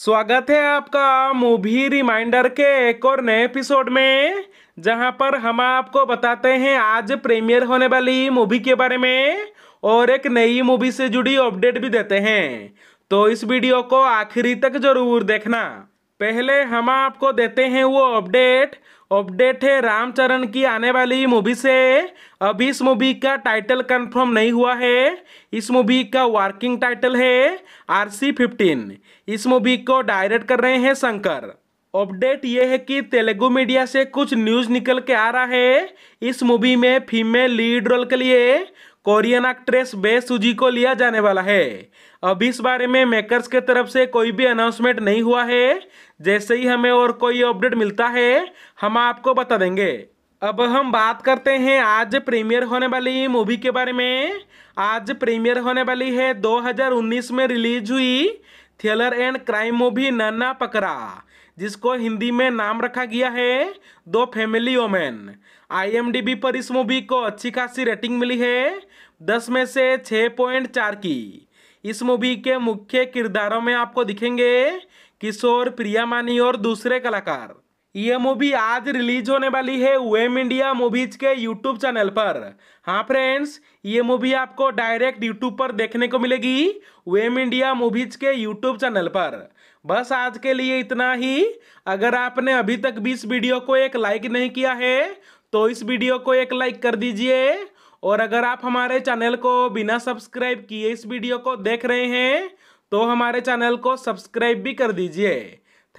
स्वागत है आपका मूवी रिमाइंडर के एक और नए एपिसोड में जहां पर हम आपको बताते हैं आज प्रीमियर होने वाली मूवी के बारे में और एक नई मूवी से जुड़ी अपडेट भी देते हैं तो इस वीडियो को आखिरी तक जरूर देखना पहले हम आपको देते हैं वो अपडेट अपडेट है रामचरण की आने वाली मूवी से अभी इस मूवी का टाइटल कंफर्म नहीं हुआ है इस मूवी का वर्किंग टाइटल है आर सी फिफ्टीन इस मूवी को डायरेक्ट कर रहे हैं शंकर अपडेट ये है कि तेलुगु मीडिया से कुछ न्यूज़ निकल के आ रहा है इस मूवी में फीमेल लीड रोल के लिए कोरियन एक्ट्रेस बे सुजी को लिया जाने वाला है अब इस बारे में मेकर्स के तरफ से कोई भी अनाउंसमेंट नहीं हुआ है जैसे ही हमें और कोई अपडेट मिलता है हम आपको बता देंगे अब हम बात करते हैं आज प्रीमियर होने वाली मूवी के बारे में आज प्रीमियर होने वाली है 2019 में रिलीज हुई थ्रिलर एंड क्राइम मूवी नन्ना पकड़ा जिसको हिंदी में नाम रखा गया है दो फैमिली ओमेन आईएमडीबी पर इस मूवी को अच्छी खासी रेटिंग मिली है दस में से छः पॉइंट चार की इस मूवी के मुख्य किरदारों में आपको दिखेंगे किशोर प्रिया मानी और दूसरे कलाकार ये मूवी आज रिलीज होने वाली है वेम इंडिया मूवीज के यूट्यूब चैनल पर हाँ फ्रेंड्स ये मूवी आपको डायरेक्ट यूट्यूब पर देखने को मिलेगी वेम इंडिया मूवीज के यूट्यूब चैनल पर बस आज के लिए इतना ही अगर आपने अभी तक भी इस वीडियो को एक लाइक नहीं किया है तो इस वीडियो को एक लाइक कर दीजिए और अगर आप हमारे चैनल को बिना सब्सक्राइब किए इस वीडियो को देख रहे हैं तो हमारे चैनल को सब्सक्राइब भी कर दीजिए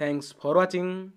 थैंक्स फॉर वॉचिंग